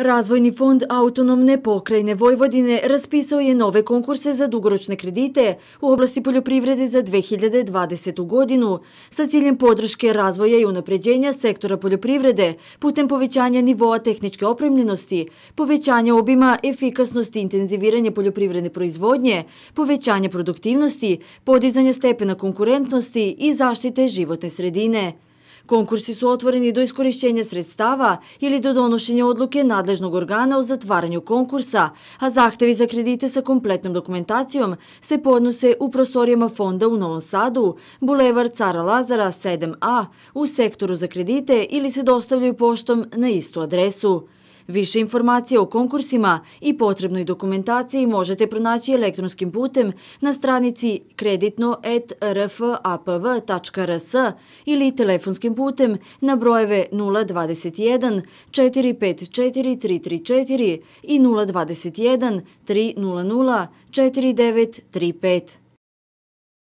Развојни фонд Аутономне покрајне Војводине расписао е нове конкурсе за дугорочни кредите у области полјопривреди за 2020 годину со циљем подршке развоја и унапреđења сектора полјопривреде путем повеќање нивоа техничке опремлености, повеќање обима ефикасност и интензивирање полјопривредни производње, повеќање продуктивности, подизање степена конкурентности и заштите животне средине. Konkursi su otvoreni do iskorišćenja sredstava ili do donošenja odluke nadležnog organa o zatvaranju konkursa, a zahtevi za kredite sa kompletnom dokumentacijom se podnose u prostorijama fonda u Novom Sadu, Bulevar Cara Lazara 7A, u sektoru za kredite ili se dostavljaju poštom na istu adresu. Više informacije o konkursima i potrebnoj dokumentaciji možete pronaći elektronskim putem na stranici kreditno.rfapv.rs ili telefonskim putem na brojeve 021 454 334 i 021 300 4935.